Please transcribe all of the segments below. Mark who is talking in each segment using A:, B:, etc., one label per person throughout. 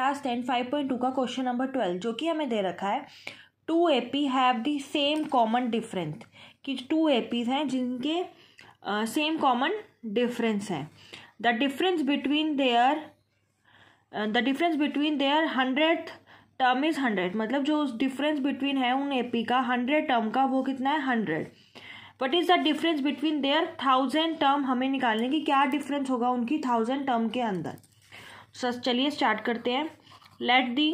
A: class ten five point two का question number twelve जो कि हमें दे रखा है two A P have the same common difference कि टू ए पीज हैं जिनके सेम कॉमन डिफरेंस हैं the difference between their the difference between their hundred term is hundred मतलब जो उस डिफरेंस बिटवीन है उन ए पी का हंड्रेड टर्म का वो कितना है hundred what is the difference between their thousand term हमें निकालने की क्या डिफरेंस होगा उनकी थाउजेंड टर्म के अंदर सर चलिए स्टार्ट करते हैं let the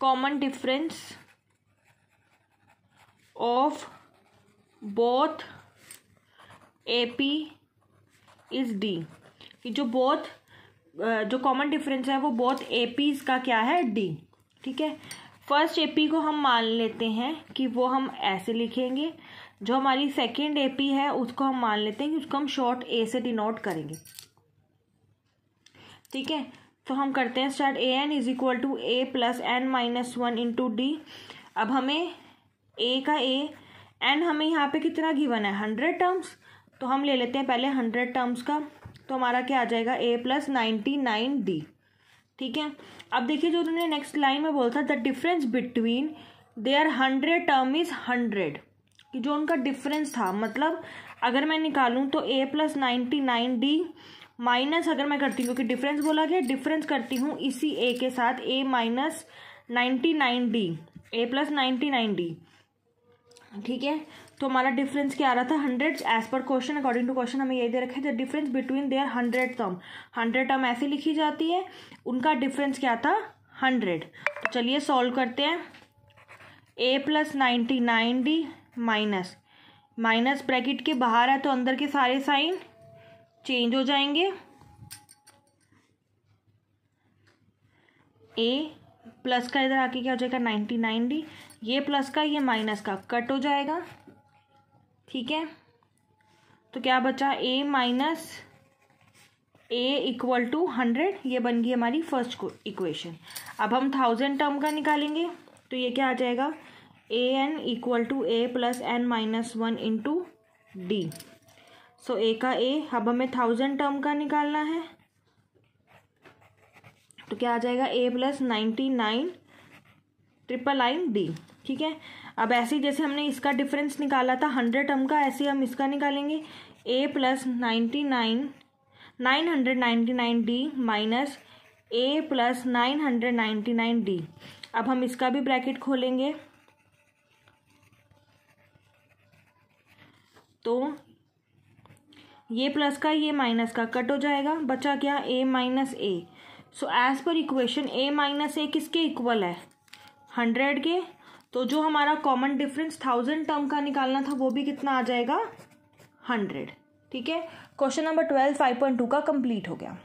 A: common difference of both A P is D जो बोथ जो कॉमन डिफरेंस है वो बोथ ए पी का क्या है डी ठीक है फर्स्ट ए पी को हम मान लेते हैं कि वो हम ऐसे लिखेंगे जो हमारी सेकेंड ए पी है उसको हम मान लेते हैं कि उसको हम शॉर्ट ए से डिनोट करेंगे ठीक है तो हम करते हैं start A N is equal to A plus N minus one into D अब हमें ए का ए एन हमें यहाँ पे कितना गिवन है हंड्रेड टर्म्स तो हम ले लेते हैं पहले हंड्रेड टर्म्स का तो हमारा क्या आ जाएगा A plus ninety nine D ठीक है अब देखिए जो उन्होंने नेक्स्ट लाइन में बोला था the difference between their hundred term is hundred जो उनका डिफरेंस था मतलब अगर मैं निकालूं तो A plus ninety nine D minus अगर मैं करती हूँ क्योंकि डिफरेंस बोला गया डिफरेंस करती हूँ इसी ए के साथ A minus ninety nine D A plus ninety nine D ठीक है तो हमारा डिफरेंस क्या आ रहा था hundred as per question according to question हमें ये दे रखा है the difference between their hundred term hundred term ऐसे लिखी जाती है उनका डिफरेंस क्या था हंड्रेड तो चलिए सॉल्व करते हैं A plus ninety nine D minus minus bracket के बाहर है तो अंदर के सारे साइन चेंज हो जाएंगे ए प्लस का इधर आके क्या हो जाएगा नाइन्टी नाइन डी ये प्लस का ये माइनस का कट हो जाएगा ठीक है तो क्या बचा A minus A equal to hundred ये बन गई हमारी फर्स्ट इक्वेशन अब हम थाउजेंड टर्म का निकालेंगे तो ये क्या आ जाएगा A N equal to A plus N minus one into D so A का ए अब हमें थाउजेंड टर्म का निकालना है तो क्या आ जाएगा A plus ninety nine triple nine D ठीक है अब ऐसे ही जैसे हमने इसका डिफरेंस निकाला था हंड्रेड टर्म का ऐसे हम इसका निकालेंगे A plus ninety nine nine hundred ninety nine D minus A plus nine hundred ninety nine D अब हम इसका भी ब्रैकेट खोलेंगे तो ये प्लस का ये माइनस का कट हो जाएगा बचा क्या A minus A so as per equation A minus A किसके इक्वल है हंड्रेड के तो जो हमारा कॉमन डिफरेंस थाउजेंड टर्म का निकालना था वो भी कितना आ जाएगा हंड्रेड ठीक है question number twelve five point two का कंप्लीट हो गया